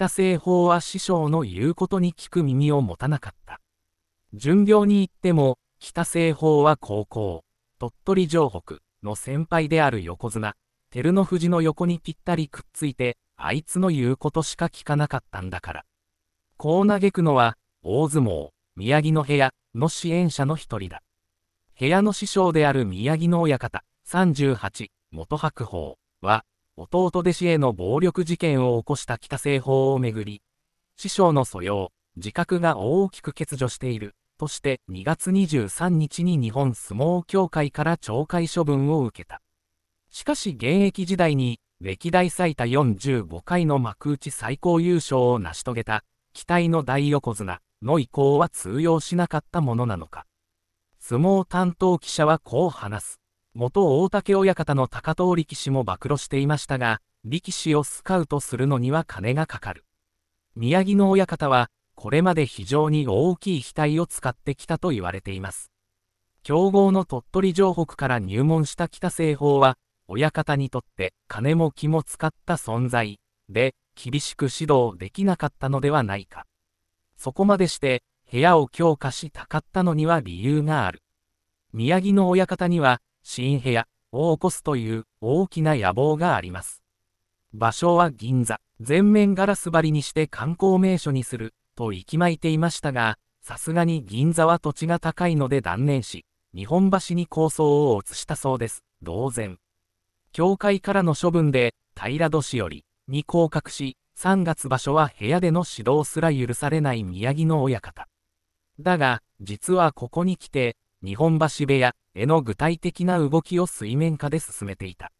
北た製法は師匠の言うことに聞く耳を持たなかった。巡業に行っても、北西方は高校、鳥取城北の先輩である横綱、照ノ富士の横にぴったりくっついて、あいつの言うことしか聞かなかったんだから。こう嘆くのは、大相撲、宮城の部屋の支援者の一人だ。部屋の師匠である宮城の親方、38、元白鵬は、弟弟子への暴力事件を起こした北西方をめぐり、師匠の素養、自覚が大きく欠如している、として2月23日に日本相撲協会から懲戒処分を受けた。しかし現役時代に、歴代最多45回の幕内最高優勝を成し遂げた、期待の大横綱の意向は通用しなかったものなのか。相撲担当記者はこう話す。元大竹親方の高藤力士も暴露していましたが、力士をスカウトするのには金がかかる。宮城の親方は、これまで非常に大きい額を使ってきたと言われています。強豪の鳥取城北から入門した北西方は、親方にとって金も気も使った存在で、厳しく指導できなかったのではないか。そこまでして、部屋を強化したかったのには理由がある。宮城の親方には、新部屋を起こすという大きな野望があります。場所は銀座、全面ガラス張りにして観光名所にすると息巻いていましたが、さすがに銀座は土地が高いので断念し、日本橋に構想を移したそうです。同然。教会からの処分で、平戸市より、に降格し、3月場所は部屋での指導すら許されない宮城の親方。だが、実はここに来て、日本橋部屋への具体的な動きを水面下で進めていた。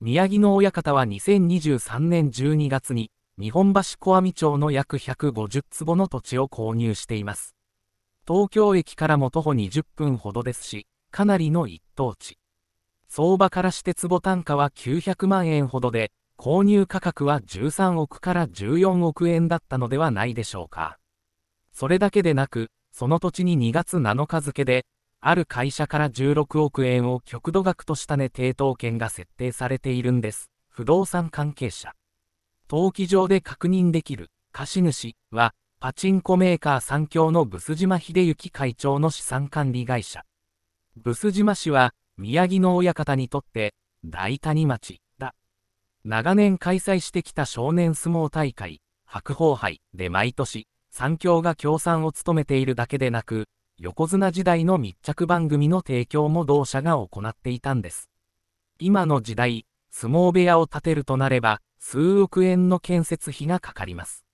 宮城野親方は2023年12月に、日本橋小網町の約150坪の土地を購入しています。東京駅からも徒歩20分ほどですし、かなりの一等地。相場からして坪単価は900万円ほどで、購入価格は13億から14億円だったのではないでしょうか。それだけでなく、その土地に2月7日付で、ある会社から16億円を極度額としたね抵当権が設定されているんです。不動産関係者。登記上で確認できる貸主は、パチンコメーカー三協のブス島秀幸会長の資産管理会社。ブス島氏は、宮城の親方にとって、大谷町だ。長年開催してきた少年相撲大会、白鵬杯で毎年、三協が協賛を務めているだけでなく、横綱時代の密着番組の提供も同社が行っていたんです。今の時代、相撲部屋を建てるとなれば、数億円の建設費がかかります。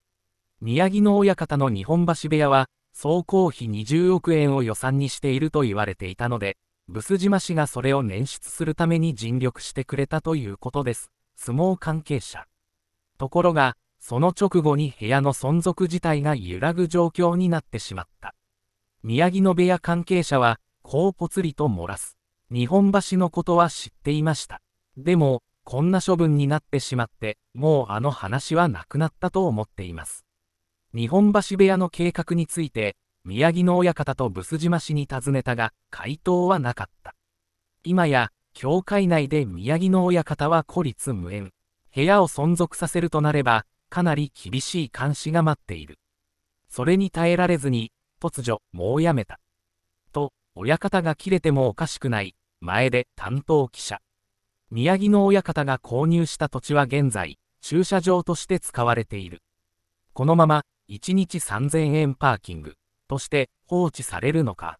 宮城の親方の日本橋部屋は、総工費20億円を予算にしていると言われていたので、ス島氏がそれを捻出するために尽力してくれたということです。相撲関係者。ところが、その直後に部屋の存続自体が揺らぐ状況になってしまった。宮城野部屋関係者は、こうぽつりと漏らす。日本橋のことは知っていました。でも、こんな処分になってしまって、もうあの話はなくなったと思っています。日本橋部屋の計画について、宮城の親方と毒島氏に尋ねたが、回答はなかった。今や、教会内で宮城の親方は孤立無縁。部屋を存続させるとなれば、かなり厳しい監視が待っている。それに耐えられずに、突如、もうやめた。と、親方が切れてもおかしくない、前で担当記者。宮城の親方が購入した土地は現在、駐車場として使われている。このまま、1日3000円パーキングとして放置されるのか。